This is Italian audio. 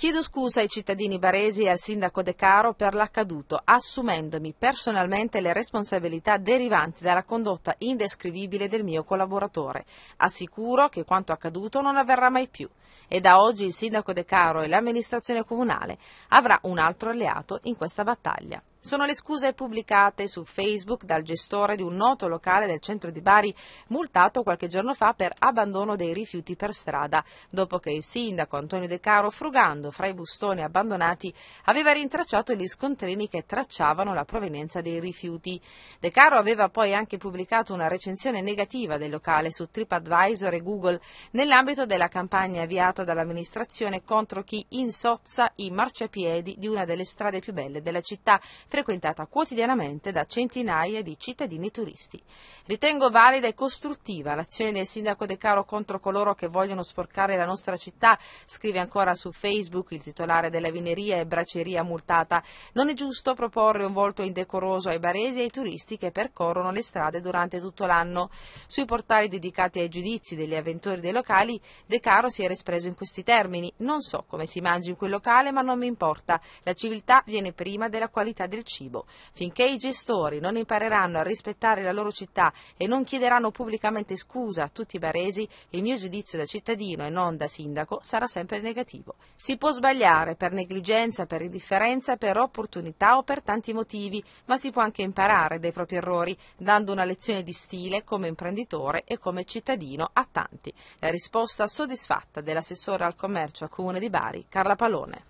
Chiedo scusa ai cittadini baresi e al sindaco De Caro per l'accaduto, assumendomi personalmente le responsabilità derivanti dalla condotta indescrivibile del mio collaboratore. Assicuro che quanto accaduto non avverrà mai più e da oggi il sindaco De Caro e l'amministrazione comunale avrà un altro alleato in questa battaglia. Sono le scuse pubblicate su Facebook dal gestore di un noto locale del centro di Bari, multato qualche giorno fa per abbandono dei rifiuti per strada, dopo che il sindaco Antonio De Caro, frugando fra i bustoni abbandonati, aveva rintracciato gli scontrini che tracciavano la provenienza dei rifiuti. De Caro aveva poi anche pubblicato una recensione negativa del locale su TripAdvisor e Google nell'ambito della campagna avviata dall'amministrazione contro chi insozza i marciapiedi di una delle strade più belle della città frequentata quotidianamente da centinaia di cittadini turisti. Ritengo valida e costruttiva l'azione del sindaco De Caro contro coloro che vogliono sporcare la nostra città, scrive ancora su Facebook il titolare della vineria e braceria multata. Non è giusto proporre un volto indecoroso ai baresi e ai turisti che percorrono le strade durante tutto l'anno. Sui portali dedicati ai giudizi degli avventori dei locali, De Caro si era espresso in questi termini. Non so come si mangi in quel locale, ma non mi importa. La civiltà viene prima della qualità del del cibo. Finché i gestori non impareranno a rispettare la loro città e non chiederanno pubblicamente scusa a tutti i baresi, il mio giudizio da cittadino e non da sindaco sarà sempre negativo. Si può sbagliare per negligenza, per indifferenza, per opportunità o per tanti motivi, ma si può anche imparare dai propri errori, dando una lezione di stile come imprenditore e come cittadino a tanti. La risposta soddisfatta dell'assessore al commercio al Comune di Bari, Carla Palone.